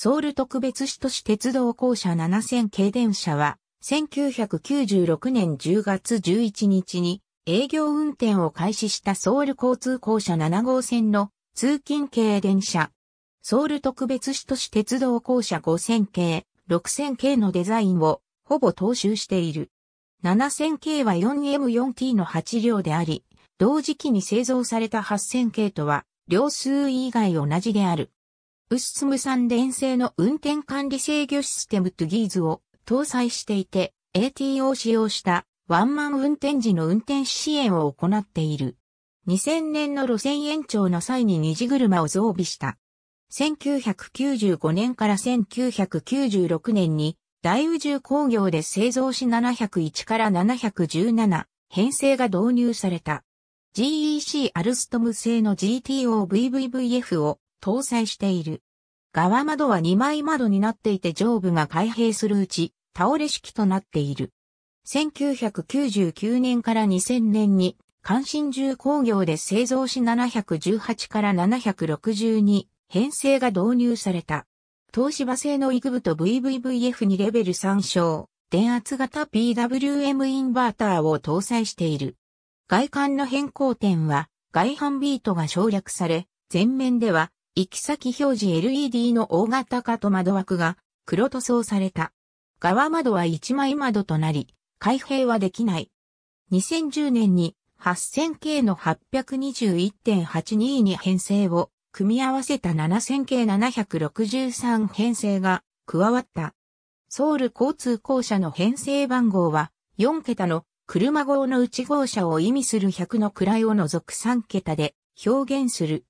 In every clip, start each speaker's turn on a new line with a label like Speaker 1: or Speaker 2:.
Speaker 1: ソウル特別市都市鉄道公社7000系電車は、1996年10月11日に営業運転を開始したソウル交通公社7号線の通勤系電車。ソウル特別市都市鉄道公社5000系、6000系のデザインをほぼ踏襲している。7000系は 4M4T の8両であり、同時期に製造された8000系とは、両数以外同じである。ウッスム3連製の運転管理制御システムトゥギーズを搭載していて、AT を使用したワンマン運転時の運転支援を行っている。2000年の路線延長の際に二次車を増備した。1995年から1996年に大宇宙工業で製造し701から717編成が導入された。GEC アルストム製の GTOVVVF を搭載している。側窓は2枚窓になっていて上部が開閉するうち、倒れ式となっている。1999年から2000年に、関心重工業で製造し718から762編成が導入された。東芝製のイグブと VVVF にレベル3小、電圧型 PWM インバーターを搭載している。外観の変更点は、外反ビートが省略され、前面では行き先表示 LED の大型化と窓枠が黒塗装された。側窓は1枚窓となり、開閉はできない。2010年に 8000K の821.82に編成を組み合わせた 7000K763 編成が加わった。ソウル交通公社の編成番号は4桁の車号の内号車を意味する100の位を除く3桁で表現する。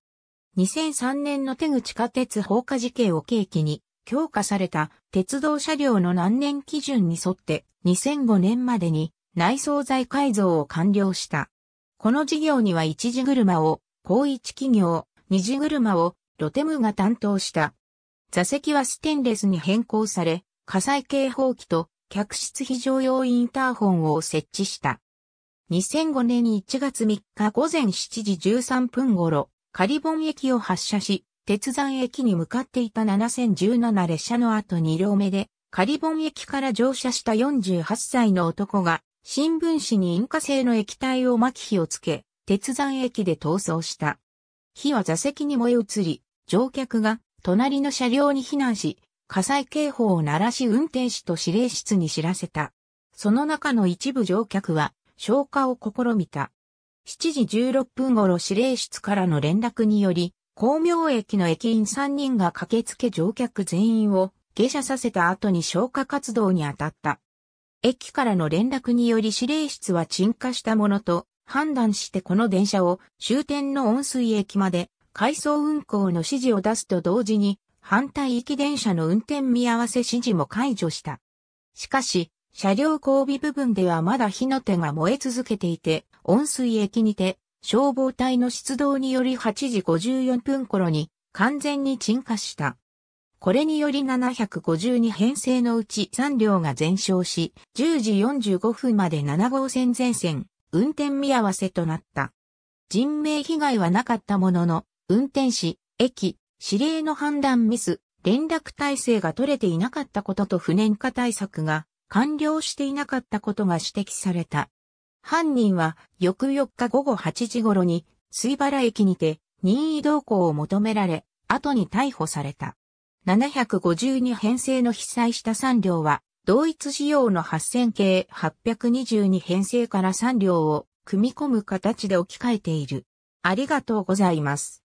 Speaker 1: 2003年の手口下鉄放火事件を契機に、強化された鉄道車両の難年基準に沿って2005年までに内装材改造を完了した。この事業には一時車を高一企業、二次車をロテムが担当した。座席はステンレスに変更され、火災警報器と客室非常用インターホンを設置した。2005年1月3日午前7時13分頃、カリボン駅を発車し、鉄山駅に向かっていた7017列車の後2両目で、カリボン駅から乗車した48歳の男が、新聞紙に引火製の液体を巻き火をつけ、鉄山駅で逃走した。火は座席に燃え移り、乗客が隣の車両に避難し、火災警報を鳴らし運転士と指令室に知らせた。その中の一部乗客は消火を試みた。7時16分頃指令室からの連絡により、光明駅の駅員3人が駆けつけ乗客全員を下車させた後に消火活動に当たった。駅からの連絡により指令室は鎮火したものと判断してこの電車を終点の温水駅まで回送運行の指示を出すと同時に反対行き電車の運転見合わせ指示も解除した。しかし、車両後尾部分ではまだ火の手が燃え続けていて、温水駅にて、消防隊の出動により8時54分頃に完全に鎮火した。これにより752編成のうち3両が全焼し、10時45分まで7号線全線、運転見合わせとなった。人命被害はなかったものの、運転士、駅、指令の判断ミス、連絡体制が取れていなかったことと不燃化対策が完了していなかったことが指摘された。犯人は翌4日午後8時頃に水原駅にて任意同行を求められ、後に逮捕された。752編成の被災した3両は、同一仕様の8000系822編成から3両を組み込む形で置き換えている。ありがとうございます。